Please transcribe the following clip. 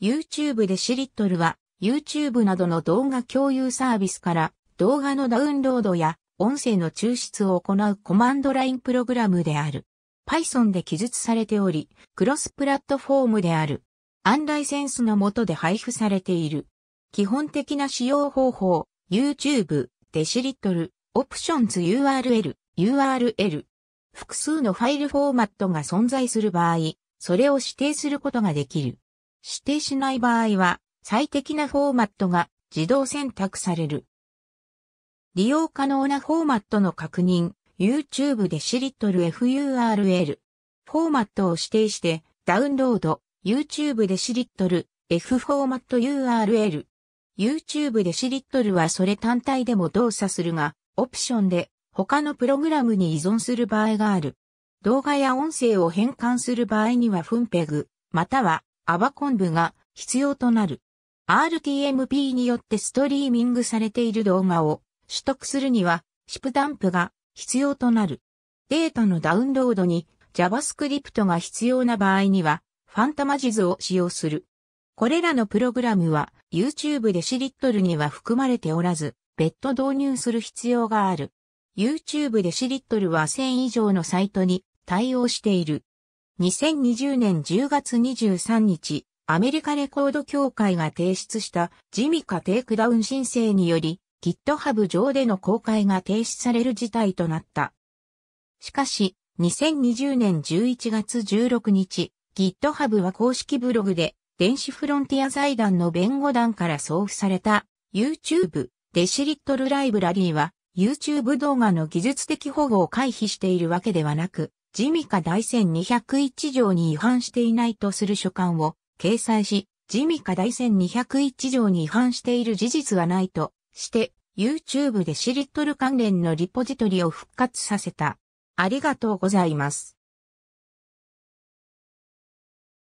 YouTube でシリットルは YouTube などの動画共有サービスから動画のダウンロードや音声の抽出を行うコマンドラインプログラムである。Python で記述されており、クロスプラットフォームである。アンライセンスの下で配布されている。基本的な使用方法、YouTube、デシリットル、オプションズ URL、URL。複数のファイルフォーマットが存在する場合、それを指定することができる。指定しない場合は、最適なフォーマットが自動選択される。利用可能なフォーマットの確認、YouTube でリットル FURL。フォーマットを指定して、ダウンロード、YouTube でリットル F フォーマット URL。YouTube でリットルはそれ単体でも動作するが、オプションで他のプログラムに依存する場合がある。動画や音声を変換する場合にはフンペグ、またはアバコン部が必要となる。RTMP によってストリーミングされている動画を取得するには、シプダンプが必要となる。データのダウンロードに JavaScript が必要な場合には、ファンタマジズを使用する。これらのプログラムは YouTube でシリットルには含まれておらず、別途導入する必要がある。YouTube でシリットルは1000以上のサイトに対応している。2020年10月23日、アメリカレコード協会が提出したジミカテイクダウン申請により、GitHub 上での公開が停止される事態となった。しかし、2020年11月16日、GitHub は公式ブログで、電子フロンティア財団の弁護団から送付された YouTube デシリットルライブラリーは YouTube 動画の技術的保護を回避しているわけではなく、ジミカ第1201条に違反していないとする書簡を掲載し、ジミカ第1201条に違反している事実はないとして、YouTube でシリットル関連のリポジトリを復活させた。ありがとうございます。